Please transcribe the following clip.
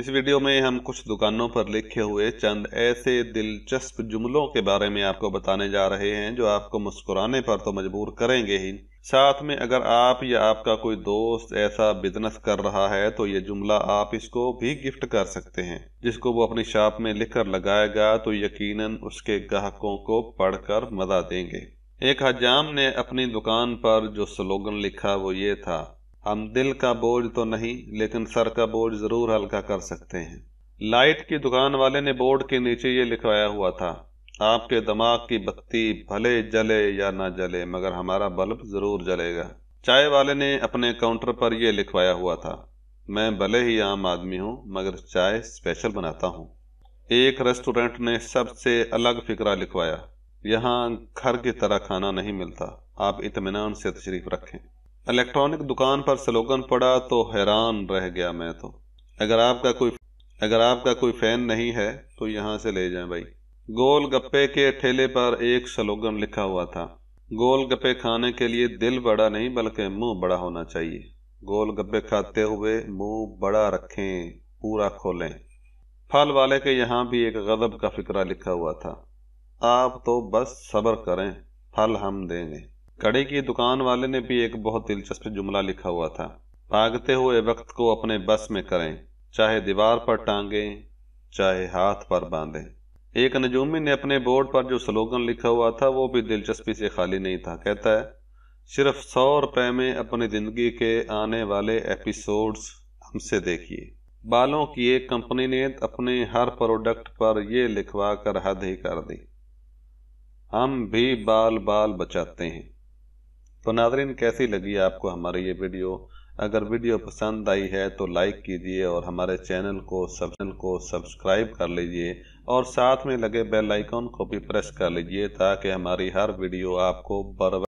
इस वीडियो में हम कुछ दुकानों पर लिखे हुए चंद ऐसे दिलचस्प जुमलों के बारे में आपको बताने जा रहे हैं जो आपको मुस्कुराने पर तो मजबूर करेंगे ही साथ में अगर आप या आपका कोई दोस्त ऐसा बिजनेस कर रहा है तो ये जुमला आप इसको भी गिफ्ट कर सकते हैं जिसको वो अपनी शॉप में लिखकर लगाएगा तो यकीनन उसके ग्राहकों को पढ़कर मजा देंगे एक हजाम ने अपनी दुकान पर जो स्लोगन लिखा वो ये था हम दिल का बोझ तो नहीं लेकिन सर का बोझ जरूर हल्का कर सकते हैं लाइट की दुकान वाले ने बोर्ड के नीचे ये लिखवाया हुआ था आपके दिमाग की बत्ती भले जले या ना जले मगर हमारा बल्ब जरूर जलेगा चाय वाले ने अपने काउंटर पर यह लिखवाया हुआ था मैं भले ही आम आदमी हूँ मगर चाय स्पेशल बनाता हूँ एक रेस्टोरेंट ने सबसे अलग फिक्रा लिखवाया यहाँ घर की तरह खाना नहीं मिलता आप इतमान से तशरीफ रखें इलेक्ट्रॉनिक दुकान पर स्लोगन पड़ा तो हैरान रह गया मैं तो अगर आपका कोई अगर आपका कोई फैन नहीं है तो यहाँ से ले जाएं भाई गोल गप्पे के ठेले पर एक स्लोगन लिखा हुआ था गोल गप्पे खाने के लिए दिल बड़ा नहीं बल्कि मुंह बड़ा होना चाहिए गोल गप्पे खाते हुए मुंह बड़ा रखें पूरा खोलें फल वाले के यहाँ भी एक गजब का फिक्रा लिखा हुआ था आप तो बस सब्र करें फल हम देंगे कड़े की दुकान वाले ने भी एक बहुत दिलचस्प जुमला लिखा हुआ था भागते हुए वक्त को अपने बस में करें चाहे दीवार पर टांगे चाहे हाथ पर बांधे एक नजूमी ने अपने बोर्ड पर जो स्लोगन लिखा हुआ था वो भी दिलचस्पी से खाली नहीं था कहता है सिर्फ सौ रुपए में अपनी ज़िंदगी के आने वाले एपिसोड्स हमसे देखिए बालों की एक कंपनी ने अपने हर प्रोडक्ट पर ये लिखवा कर हद ही कर दी हम भी बाल बाल बचाते हैं तो नाजरीन कैसी लगी आपको हमारी ये वीडियो अगर वीडियो पसंद आई है तो लाइक कीजिए और हमारे चैनल को सब को सब्सक्राइब कर लीजिए और साथ में लगे बेल आइकॉन को भी प्रेस कर लीजिए ताकि हमारी हर वीडियो आपको बर